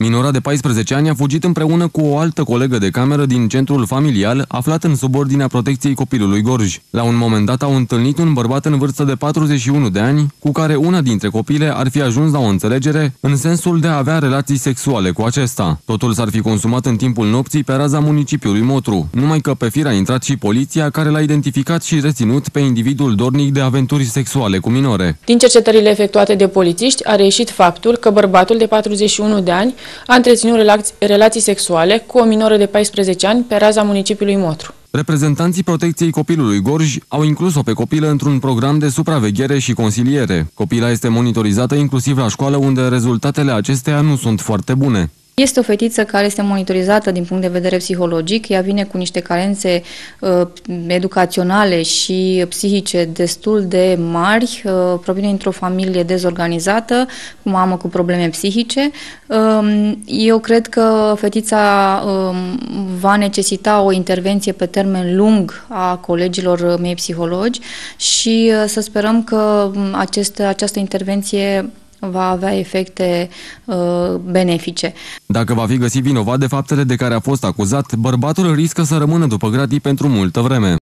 Minora de 14 ani a fugit împreună cu o altă colegă de cameră din centrul familial, aflat în subordinea protecției copilului Gorj. La un moment dat au întâlnit un bărbat în vârstă de 41 de ani, cu care una dintre copile ar fi ajuns la o înțelegere în sensul de a avea relații sexuale cu acesta. Totul s-ar fi consumat în timpul nopții pe raza municipiului Motru, numai că pe fir a intrat și poliția care l-a identificat și reținut pe individul dornic de aventuri sexuale cu minore. Din cercetările efectuate de polițiști a reieșit faptul că bărbatul de 41 de ani a întreținut relații, relații sexuale cu o minoră de 14 ani pe raza municipiului Motru. Reprezentanții Protecției Copilului Gorj au inclus-o pe copilă într-un program de supraveghere și consiliere. Copila este monitorizată inclusiv la școală, unde rezultatele acesteia nu sunt foarte bune. Este o fetiță care este monitorizată din punct de vedere psihologic, ea vine cu niște carențe uh, educaționale și psihice destul de mari, uh, provine într o familie dezorganizată, cu mamă cu probleme psihice. Uh, eu cred că fetița uh, va necesita o intervenție pe termen lung a colegilor mei psihologi și uh, să sperăm că um, aceste, această intervenție va avea efecte uh, benefice. Dacă va fi găsit vinovat de faptele de care a fost acuzat, bărbatul riscă să rămână după gratii pentru multă vreme.